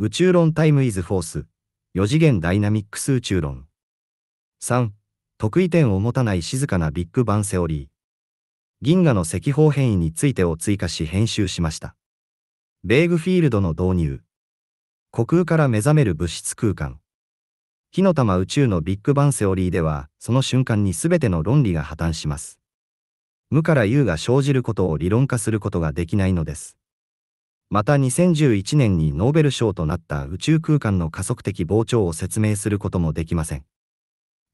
宇宙論タイムイズフォース。4次元ダイナミックス宇宙論。3. 得意点を持たない静かなビッグバンセオリー。銀河の赤方変異についてを追加し編集しました。ベーグフィールドの導入。虚空から目覚める物質空間。火の玉宇宙のビッグバンセオリーでは、その瞬間に全ての論理が破綻します。無から有が生じることを理論化することができないのです。また2011年にノーベル賞となった宇宙空間の加速的膨張を説明することもできません。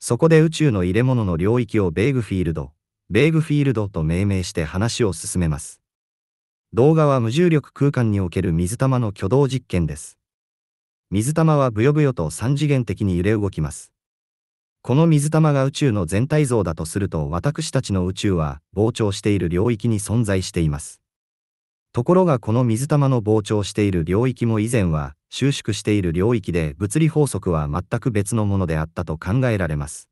そこで宇宙の入れ物の領域をベーグフィールド、ベーグフィールドと命名して話を進めます。動画は無重力空間における水玉の挙動実験です。水玉はブヨブヨと三次元的に揺れ動きます。この水玉が宇宙の全体像だとすると私たちの宇宙は膨張している領域に存在しています。ところがこの水玉の膨張している領域も以前は収縮している領域で物理法則は全く別のものであったと考えられます。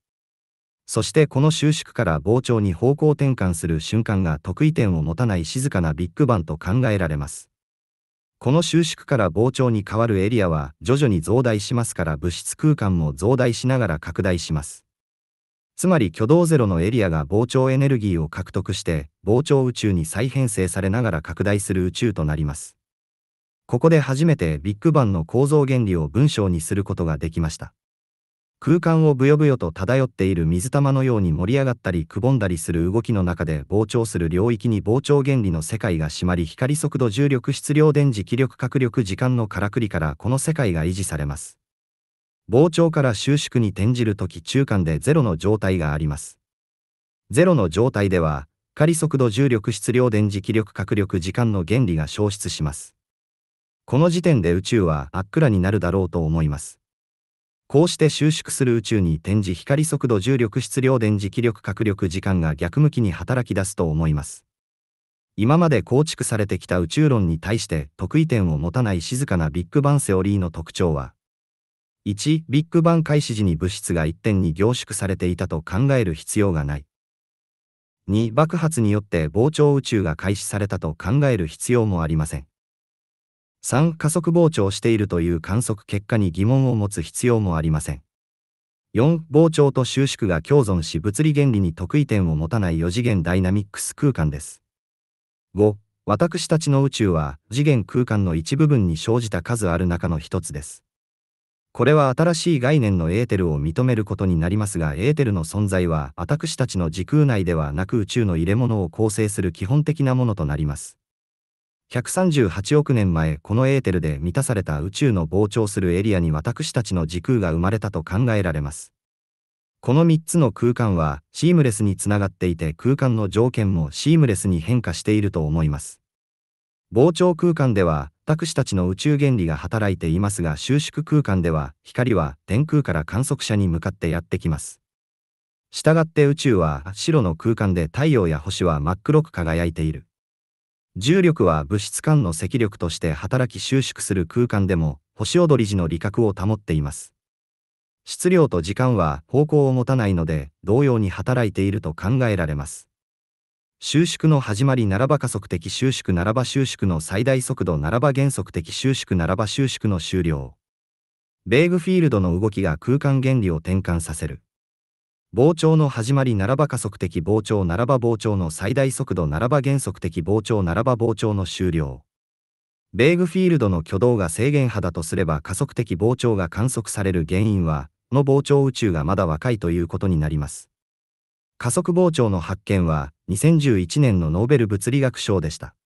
そしてこの収縮から膨張に方向転換する瞬間が得意点を持たない静かなビッグバンと考えられます。この収縮から膨張に変わるエリアは徐々に増大しますから物質空間も増大しながら拡大します。つまり挙動ゼロのエリアが膨張エネルギーを獲得して膨張宇宙に再編成されながら拡大する宇宙となります。ここで初めてビッグバンの構造原理を文章にすることができました。空間をぶよぶよと漂っている水玉のように盛り上がったりくぼんだりする動きの中で膨張する領域に膨張原理の世界が締まり光速度重力質量電磁気力角力時間のからくりからこの世界が維持されます。膨張から収縮に転じるとき中間でゼロの状態があります。ゼロの状態では、仮速度重力質量電磁気力角力時間の原理が消失します。この時点で宇宙はあっくらになるだろうと思います。こうして収縮する宇宙に転じ光速度重力質量電磁気力角力時間が逆向きに働き出すと思います。今まで構築されてきた宇宙論に対して得意点を持たない静かなビッグバンセオリーの特徴は、1、ビッグバン開始時に物質が一点に凝縮されていたと考える必要がない。2、爆発によって膨張宇宙が開始されたと考える必要もありません。3、加速膨張しているという観測結果に疑問を持つ必要もありません。4、膨張と収縮が共存し物理原理に得意点を持たない4次元ダイナミックス空間です。5、私たちの宇宙は次元空間の一部分に生じた数ある中の一つです。これは新しい概念のエーテルを認めることになりますが、エーテルの存在は、私たちの時空内ではなく宇宙の入れ物を構成する基本的なものとなります。138億年前、このエーテルで満たされた宇宙の膨張するエリアに私たちの時空が生まれたと考えられます。この3つの空間はシームレスにつながっていて空間の条件もシームレスに変化していると思います。膨張空間では、私たちの宇宙原理が働いていますが収縮空間では、光は天空から観測者に向かってやってきます。従って宇宙は白の空間で太陽や星は真っ黒く輝いている。重力は物質間の積力として働き収縮する空間でも星踊り時の理覚を保っています。質量と時間は方向を持たないので同様に働いていると考えられます。収縮の始まりならば加速的収縮ならば収縮の最大速度ならば減速的収縮ならば収縮の終了。ベーグフィールドの動きが空間原理を転換させる。膨張の始まりならば加速的膨張ならば膨張の最大速度ならば減速的膨張ならば膨張の終了。ベーグフィールドの挙動が制限波だとすれば加速的膨張が観測される原因は、の膨張宇宙がまだ若いということになります。加速膨張の発見は2011年のノーベル物理学賞でした。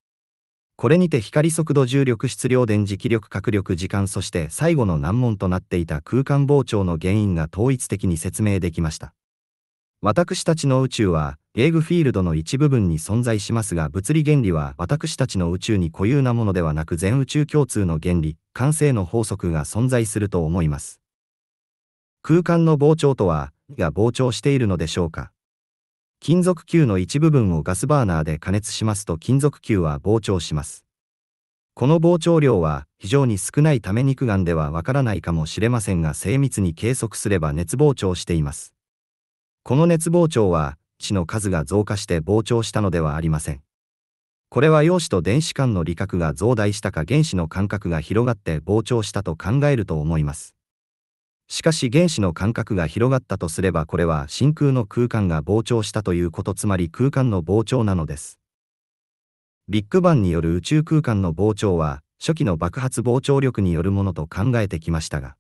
これにて光速度重力質量電磁気力角力時間そして最後の難問となっていた空間膨張の原因が統一的に説明できました。私たちの宇宙はゲーグフィールドの一部分に存在しますが物理原理は私たちの宇宙に固有なものではなく全宇宙共通の原理、完成の法則が存在すると思います。空間の膨張とは、が膨張しているのでしょうか金属球の一部分をガスバーナーで加熱しますと金属球は膨張します。この膨張量は非常に少ないため肉眼ではわからないかもしれませんが精密に計測すれば熱膨張しています。この熱膨張は血の数が増加して膨張したのではありません。これは陽子と電子間の理覚が増大したか原子の間隔が広がって膨張したと考えると思います。しかし原子の間隔が広がったとすればこれは真空の空間が膨張したということつまり空間の膨張なのです。ビッグバンによる宇宙空間の膨張は初期の爆発膨張力によるものと考えてきましたが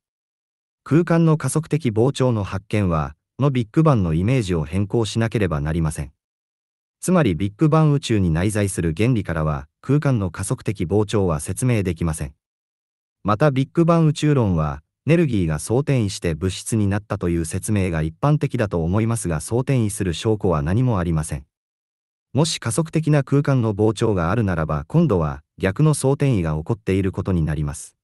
空間の加速的膨張の発見はこのビッグバンのイメージを変更しなければなりません。つまりビッグバン宇宙に内在する原理からは空間の加速的膨張は説明できません。またビッグバン宇宙論はネルギーが相転移して物質になったという説明が一般的だと思いますが相転移する証拠は何もありません。もし加速的な空間の膨張があるならば今度は逆の相転移が起こっていることになります。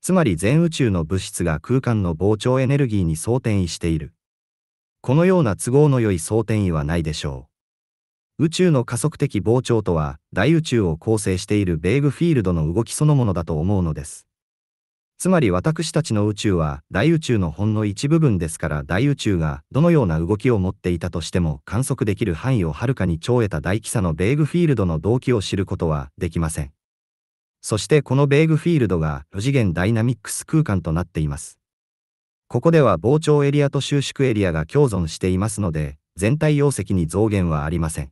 つまり全宇宙の物質が空間の膨張エネルギーに相転移している。このような都合の良い相転移はないでしょう。宇宙の加速的膨張とは大宇宙を構成しているベーグフィールドの動きそのものだと思うのです。つまり私たちの宇宙は大宇宙のほんの一部分ですから大宇宙がどのような動きを持っていたとしても観測できる範囲をはるかに超えた大気差のベーグフィールドの動機を知ることはできません。そしてこのベーグフィールドが4次元ダイナミックス空間となっています。ここでは膨張エリアと収縮エリアが共存していますので、全体容積に増減はありません。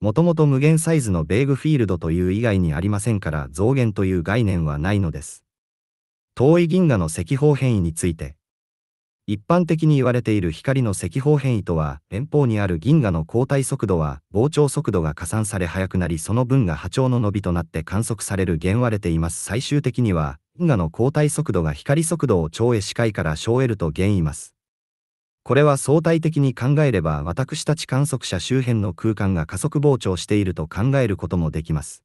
もともと無限サイズのベーグフィールドという以外にありませんから増減という概念はないのです。遠い銀河の赤方変異について。一般的に言われている光の赤方変異とは、遠方にある銀河の交代速度は、膨張速度が加算され速くなり、その分が波長の伸びとなって観測される現割れています。最終的には、銀河の交代速度が光速度を超え視界から小 L と弦います。これは相対的に考えれば、私たち観測者周辺の空間が加速膨張していると考えることもできます。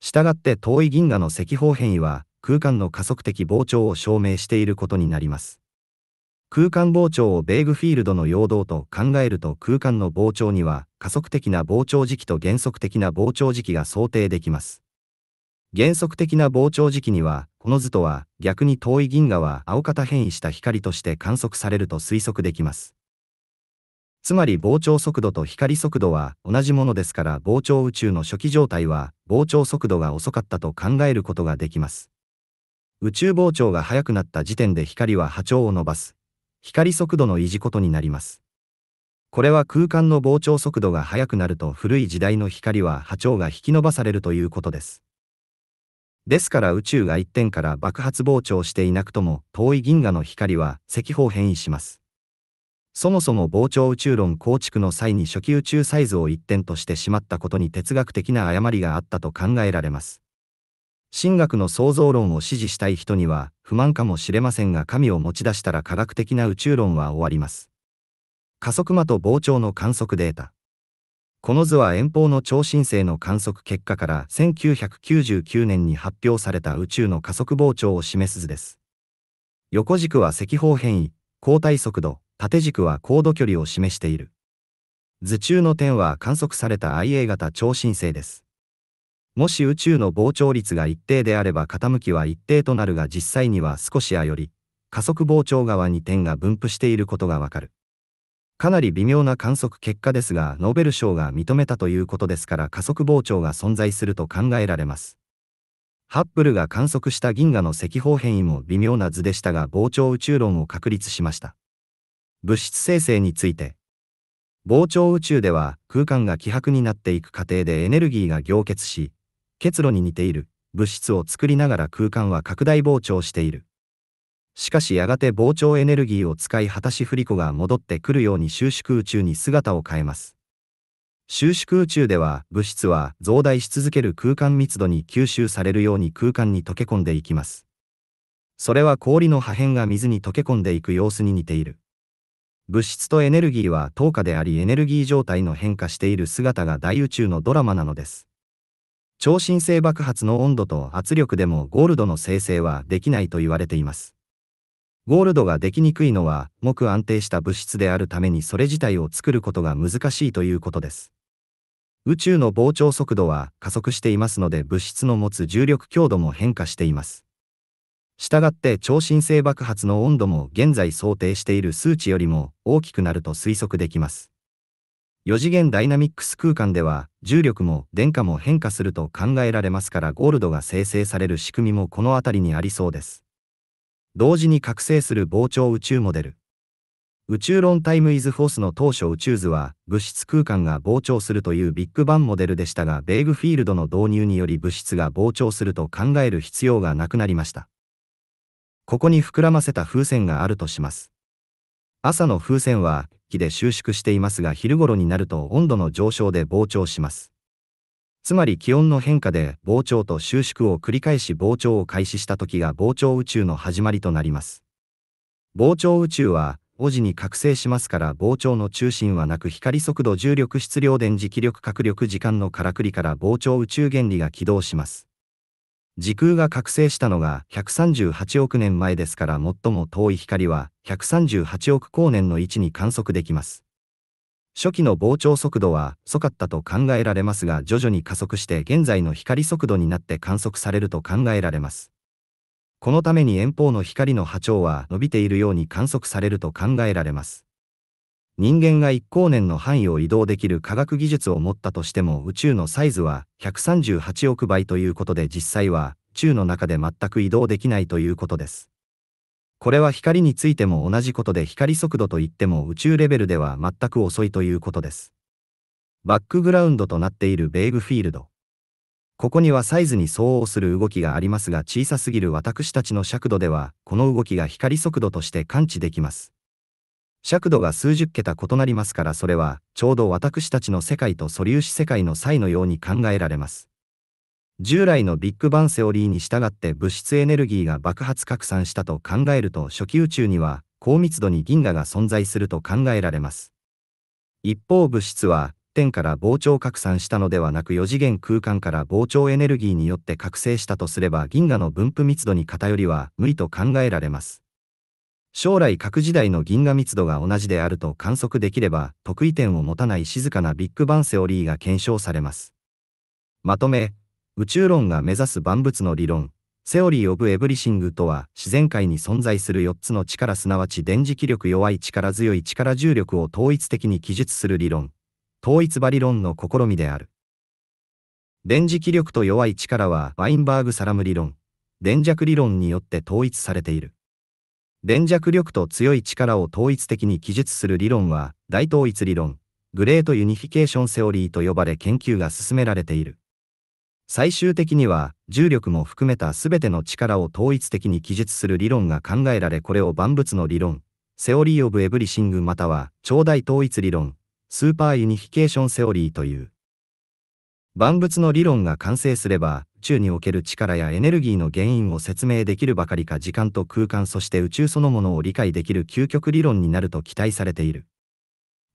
したがって遠い銀河の赤方変異は、空間の加速的膨張を証明していることになります。空間膨張をベーグフィールドの陽動と考えると空間の膨張には加速的な膨張時期と原則的な膨張時期が想定できます。原則的な膨張時期には、この図とは逆に遠い銀河は青型変異した光として観測されると推測できます。つまり膨張速度と光速度は同じものですから膨張宇宙の初期状態は膨張速度が遅かったと考えることができます。宇宙膨張が速くなった時点で光は波長を伸ばす、光速度の維持ことになります。これは空間の膨張速度が速くなると古い時代の光は波長が引き伸ばされるということです。ですから宇宙が一点から爆発膨張していなくとも遠い銀河の光は赤方変異します。そもそも膨張宇宙論構築の際に初期宇宙サイズを一点としてしまったことに哲学的な誤りがあったと考えられます。神学の創造論を支持したい人には不満かもしれませんが神を持ち出したら科学的な宇宙論は終わります。加速魔と膨張の観測データ。この図は遠方の超新星の観測結果から1999年に発表された宇宙の加速膨張を示す図です。横軸は赤方変異、交代速度、縦軸は高度距離を示している。図中の点は観測された IA 型超新星です。もし宇宙の膨張率が一定であれば傾きは一定となるが実際には少しあより、加速膨張側に点が分布していることがわかる。かなり微妙な観測結果ですが、ノーベル賞が認めたということですから加速膨張が存在すると考えられます。ハッブルが観測した銀河の赤方変異も微妙な図でしたが膨張宇宙論を確立しました。物質生成について。膨張宇宙では空間が希薄になっていく過程でエネルギーが凝結し、結露に似ている物質を作りながら空間は拡大膨張している。しかしやがて膨張エネルギーを使い果たし振り子が戻ってくるように収縮宇宙に姿を変えます。収縮宇宙では物質は増大し続ける空間密度に吸収されるように空間に溶け込んでいきます。それは氷の破片が水に溶け込んでいく様子に似ている。物質とエネルギーは等価でありエネルギー状態の変化している姿が大宇宙のドラマなのです。超新星爆発の温度と圧力でもゴールドの生成はできないと言われています。ゴールドができにくいのは、木安定した物質であるためにそれ自体を作ることが難しいということです。宇宙の膨張速度は加速していますので物質の持つ重力強度も変化しています。したがって超新星爆発の温度も現在想定している数値よりも大きくなると推測できます。4次元ダイナミックス空間では、重力も電荷も変化すると考えられますからゴールドが生成される仕組みもこの辺りにありそうです。同時に覚醒する膨張宇宙モデル。宇宙論タイムイズフォースの当初宇宙図は物質空間が膨張するというビッグバンモデルでしたがベーグフィールドの導入により物質が膨張すると考える必要がなくなりました。ここに膨らませた風船があるとします。朝の風船は木で収縮していますが昼頃になると温度の上昇で膨張します。つまり気温の変化で膨張と収縮を繰り返し膨張を開始した時が膨張宇宙の始まりとなります。膨張宇宙は、おじに覚醒しますから膨張の中心はなく光速度重力質量電磁気力角力時間のからくりから膨張宇宙原理が起動します。時空が覚醒したのが138億年前ですから最も遠い光は138億光年の位置に観測できます。初期の膨張速度は遅かったと考えられますが徐々に加速して現在の光速度になって観測されると考えられます。このために遠方の光の波長は伸びているように観測されると考えられます。人間が一光年の範囲を移動できる科学技術を持ったとしても宇宙のサイズは138億倍ということで実際は宙の中で全く移動できないということです。これは光についても同じことで光速度といっても宇宙レベルでは全く遅いということです。バックグラウンドとなっているベーグフィールド。ここにはサイズに相応する動きがありますが小さすぎる私たちの尺度ではこの動きが光速度として感知できます。尺度が数十桁異なりますからそれは、ちょうど私たちの世界と素粒子世界の際のように考えられます。従来のビッグバンセオリーに従って物質エネルギーが爆発拡散したと考えると初期宇宙には高密度に銀河が存在すると考えられます。一方物質は点から膨張拡散したのではなく4次元空間から膨張エネルギーによって覚醒したとすれば銀河の分布密度に偏りは無理と考えられます。将来各時代の銀河密度が同じであると観測できれば得意点を持たない静かなビッグバンセオリーが検証されます。まとめ、宇宙論が目指す万物の理論、セオリー・オブ・エブリシングとは自然界に存在する4つの力すなわち電磁気力弱い力強い力重力を統一的に記述する理論、統一場理論の試みである。電磁気力と弱い力はワインバーグ・サラム理論、電弱理論によって統一されている。電弱力と強い力を統一的に記述する理論は、大統一理論、グレートユニフィケーションセオリーと呼ばれ研究が進められている。最終的には、重力も含めた全ての力を統一的に記述する理論が考えられこれを万物の理論、セオリー・オブ・エブリシングまたは、超大統一理論、スーパーユニフィケーションセオリーという。万物の理論が完成すれば、宇宙における力やエネルギーの原因を説明できるばかりか時間と空間そして宇宙そのものを理解できる究極理論になると期待されている。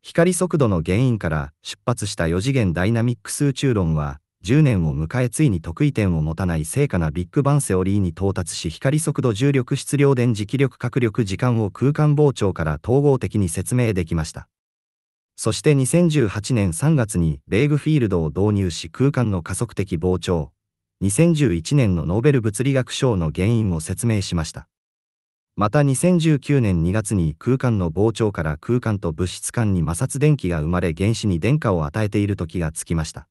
光速度の原因から出発した4次元ダイナミックス宇宙論は10年を迎えついに得意点を持たない成果なビッグバンセオリーに到達し光速度重力質量電磁気力角力時間を空間膨張から統合的に説明できました。そして2018年3月にレーグフィールドを導入し空間の加速的膨張、2011年のノーベル物理学賞の原因を説明しました。また2019年2月に空間の膨張から空間と物質間に摩擦電気が生まれ原子に電荷を与えている時がつきました。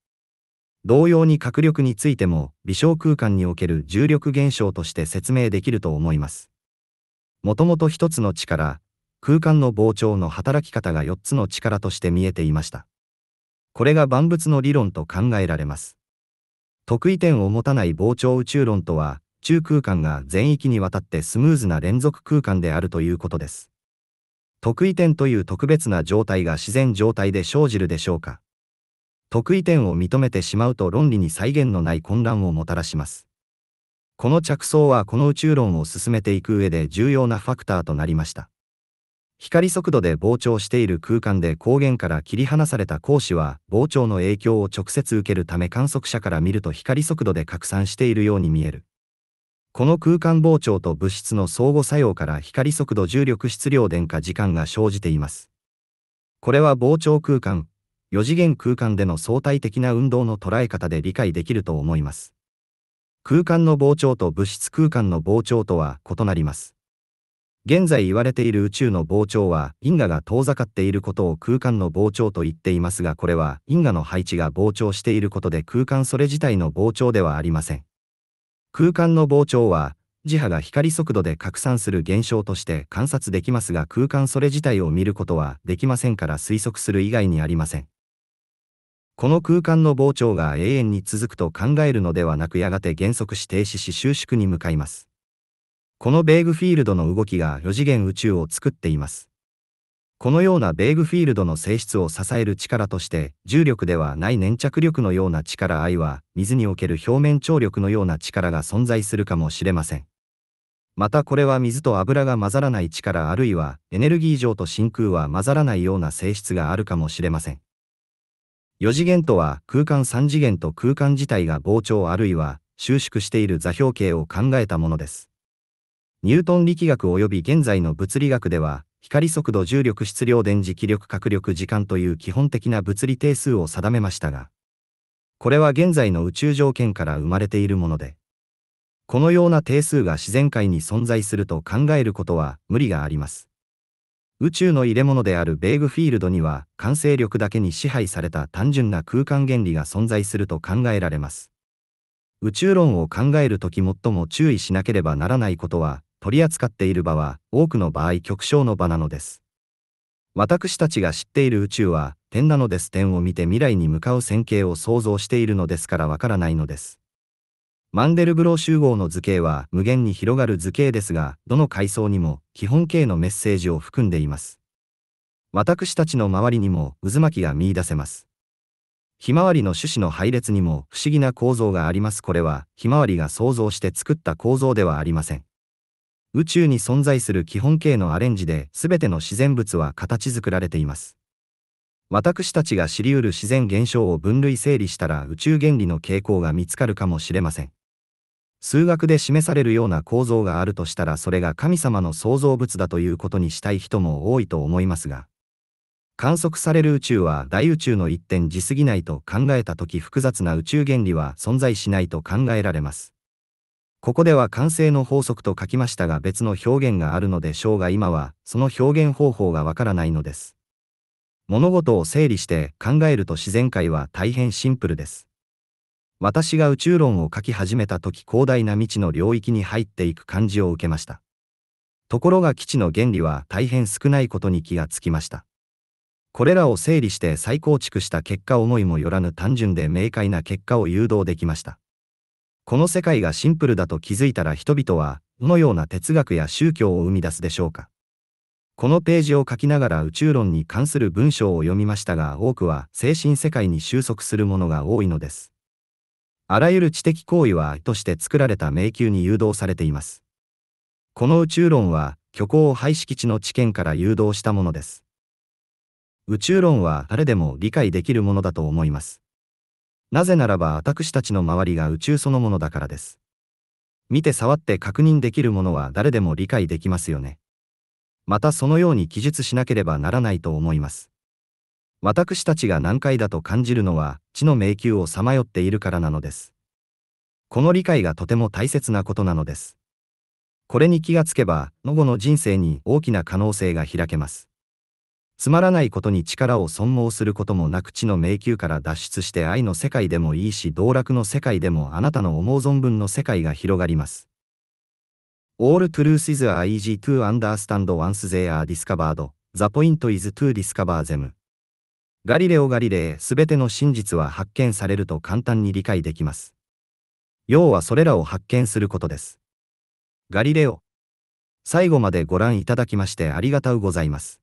同様に角力についても微小空間における重力現象として説明できると思います。もともと一つの力、空間の膨張の働き方が4つの力として見えていました。これが万物の理論と考えられます。得意点を持たない膨張宇宙論とは、中空間が全域にわたってスムーズな連続空間であるということです。得意点という特別な状態が自然状態で生じるでしょうか。得意点を認めてしまうと論理に再現のない混乱をもたらします。この着想はこの宇宙論を進めていく上で重要なファクターとなりました。光速度で膨張している空間で光源から切り離された光子は膨張の影響を直接受けるため観測者から見ると光速度で拡散しているように見える。この空間膨張と物質の相互作用から光速度重力質量電化時間が生じています。これは膨張空間、4次元空間での相対的な運動の捉え方で理解できると思います。空間の膨張と物質空間の膨張とは異なります。現在言われている宇宙の膨張は因果が遠ざかっていることを空間の膨張と言っていますがこれは因果の配置が膨張していることで空間それ自体の膨張ではありません。空間の膨張は磁波が光速度で拡散する現象として観察できますが空間それ自体を見ることはできませんから推測する以外にありません。この空間の膨張が永遠に続くと考えるのではなくやがて減速し停止し収縮に向かいます。このベーグフィールドの動きが4次元宇宙を作っています。このようなベーグフィールドの性質を支える力として、重力ではない粘着力のような力 I は、水における表面張力のような力が存在するかもしれません。またこれは水と油が混ざらない力あるいはエネルギー上と真空は混ざらないような性質があるかもしれません。4次元とは空間3次元と空間自体が膨張あるいは収縮している座標形を考えたものです。ニュートン力学及び現在の物理学では、光速度、重力、質量、電磁、気力、角力、時間という基本的な物理定数を定めましたが、これは現在の宇宙条件から生まれているもので、このような定数が自然界に存在すると考えることは無理があります。宇宙の入れ物であるベーグフィールドには、完成力だけに支配された単純な空間原理が存在すると考えられます。宇宙論を考えるとき最も注意しなければならないことは、取り扱っている場は多くの場合極小の場なのです。私たちが知っている宇宙は点なのです点を見て未来に向かう線形を想像しているのですからわからないのです。マンデルブロー集合の図形は無限に広がる図形ですが、どの階層にも基本形のメッセージを含んでいます。私たちの周りにも渦巻きが見出せます。ひまわりの種子の配列にも不思議な構造があります。これはひまわりが想像して作った構造ではありません。宇宙に存在する基本形のアレンジで全ての自然物は形作られています。私たちが知り得る自然現象を分類整理したら宇宙原理の傾向が見つかるかもしれません。数学で示されるような構造があるとしたらそれが神様の創造物だということにしたい人も多いと思いますが、観測される宇宙は大宇宙の一点時過ぎないと考えた時複雑な宇宙原理は存在しないと考えられます。ここでは完成の法則と書きましたが別の表現があるのでしょうが今はその表現方法がわからないのです。物事を整理して考えると自然界は大変シンプルです。私が宇宙論を書き始めた時広大な未知の領域に入っていく感じを受けました。ところが基地の原理は大変少ないことに気がつきました。これらを整理して再構築した結果思いもよらぬ単純で明快な結果を誘導できました。この世界がシンプルだと気づいたら人々は、どのような哲学や宗教を生み出すでしょうか。このページを書きながら宇宙論に関する文章を読みましたが多くは精神世界に収束するものが多いのです。あらゆる知的行為はとして作られた迷宮に誘導されています。この宇宙論は虚構廃敷地の知見から誘導したものです。宇宙論は誰でも理解できるものだと思います。なぜならば私たちの周りが宇宙そのものだからです。見て触って確認できるものは誰でも理解できますよね。またそのように記述しなければならないと思います。私たちが難解だと感じるのは、地の迷宮をさまよっているからなのです。この理解がとても大切なことなのです。これに気がつけば、の後の人生に大きな可能性が開けます。つまらないことに力を損耗することもなく地の迷宮から脱出して愛の世界でもいいし道楽の世界でもあなたの思う存分の世界が広がります。All truth is are easy to understand once they are discovered. The point is to discover them. ガリレオ・ガリレイ、すべての真実は発見されると簡単に理解できます。要はそれらを発見することです。ガリレオ。最後までご覧いただきましてありがとうございます。